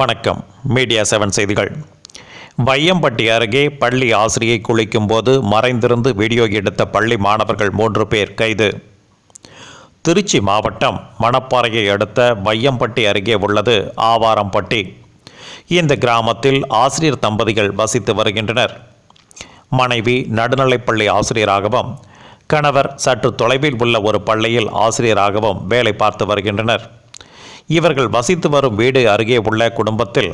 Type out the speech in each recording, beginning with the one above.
வணக்கம் media seven செய்திகள் வையம்பட்டி அருகே பள்ளி ஆசிரியை குளிக்கும் போது மறைந்திருந்து வீடியோ எடுத்த பள்ளி மாணவர்கள் மூன்று பேர் கைது திருச்சி மாவட்டம் மணப்பாறையை அடுத்த வையம்பட்டி அருகே உள்ளது ஆவாரம்பட்டி இந்த கிராமத்தில் ஆசிரியர் தம்பதிகள் வசித்து வருகின்றனர் மனைவி நடுநிலைப்பள்ளி ஆசிரியராகவும் கணவர் சற்று தொலைவில் உள்ள ஒரு பள்ளியில் ஆசிரியராகவும் வேலை பார்த்து வருகின்றனர் இவர்கள் வசித்து வரும் வீடு அருகே உள்ள குடும்பத்தில்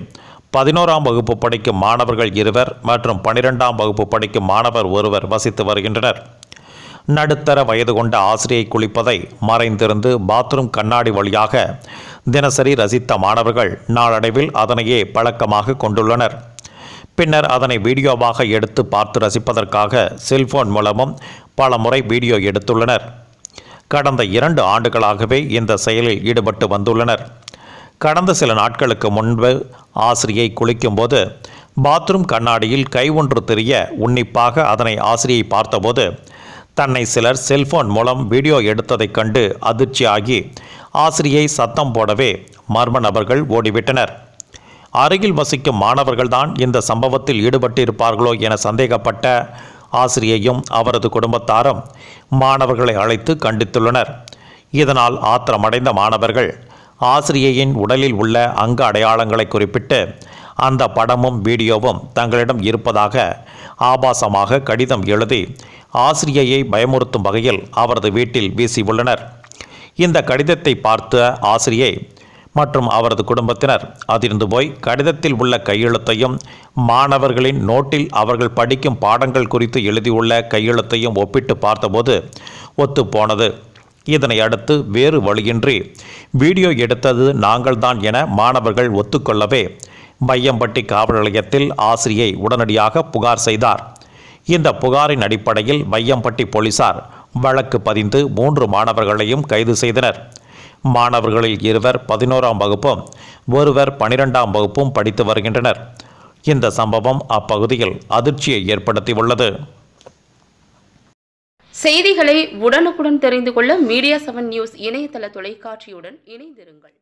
பதினோராம் வகுப்பு படிக்கும் மாணவர்கள் இருவர் மற்றும் பனிரெண்டாம் வகுப்பு படிக்கும் மாணவர் ஒருவர் வசித்து வருகின்றனர் நடுத்தர வயது கொண்ட ஆசிரியை குளிப்பதை மறைந்திருந்து பாத்ரூம் கண்ணாடி வழியாக தினசரி ரசித்த மாணவர்கள் நாளடைவில் அதனையே பழக்கமாக கொண்டுள்ளனர் பின்னர் அதனை வீடியோவாக எடுத்து பார்த்து ரசிப்பதற்காக செல்போன் மூலமும் பல முறை வீடியோ எடுத்துள்ளனர் கடந்த இரண்டு ஆண்டுகளாகவே இந்த செயலில் ஈடுபட்டு வந்துள்ளனர் கடந்த சில நாட்களுக்கு முன்பு ஆசிரியை குளிக்கும்போது பாத்ரூம் கண்ணாடியில் கை ஒன்று தெரிய உன்னிப்பாக அதனை ஆசிரியை பார்த்தபோது தன்னை சிலர் செல்போன் மூலம் வீடியோ எடுத்ததைக் கண்டு அதிர்ச்சியாகி ஆசிரியை சத்தம் போடவே மர்ம நபர்கள் ஓடிவிட்டனர் அருகில் வசிக்கும் மாணவர்கள்தான் இந்த சம்பவத்தில் ஈடுபட்டிருப்பார்களோ என சந்தேகப்பட்ட ஆசிரியையும் அவரது குடும்பத்தாரும் மாணவர்களை அழைத்து கண்டித்துள்ளனர் இதனால் ஆத்திரமடைந்த மாணவர்கள் ஆசிரியையின் உடலில் உள்ள அங்க அடையாளங்களை குறிப்பிட்டு அந்த படமும் வீடியோவும் தங்களிடம் இருப்பதாக ஆபாசமாக கடிதம் எழுதி ஆசிரியையை பயமுறுத்தும் வகையில் அவரது வீட்டில் வீசியுள்ளனர் இந்த கடிதத்தை பார்த்த ஆசிரியை மற்றும் அவரது குடும்பத்தினர் அதிர்ந்து போய் கடிதத்தில் உள்ள கையெழுத்தையும் மாணவர்களின் நோட்டில் அவர்கள் படிக்கும் பாடங்கள் குறித்து எழுதியுள்ள கையெழுத்தையும் ஒப்பிட்டு பார்த்தபோது ஒத்துப்போனது இதனை அடுத்து வேறு வழியின்றி வீடியோ எடுத்தது நாங்கள்தான் என மாணவர்கள் ஒத்துக்கொள்ளவே மையம்பட்டி காவல் நிலையத்தில் ஆசிரியை உடனடியாக புகார் செய்தார் இந்த புகாரின் அடிப்படையில் மையம்பட்டி போலீசார் வழக்கு பதிந்து மூன்று மாணவர்களையும் கைது செய்தனர் மாணவர்களில் இருவர் பதினோராம் வகுப்பும் ஒருவர் பனிரெண்டாம் வகுப்பும் படித்து வருகின்றனர் இந்த சம்பவம் அப்பகுதியில் அதிர்ச்சியை ஏற்படுத்தியுள்ளது செய்திகளை உடனுக்குடன் தெரிந்து கொள்ள மீடியா செவன் நியூஸ் இணையதள தொலைக்காட்சியுடன் இணைந்திருங்கள்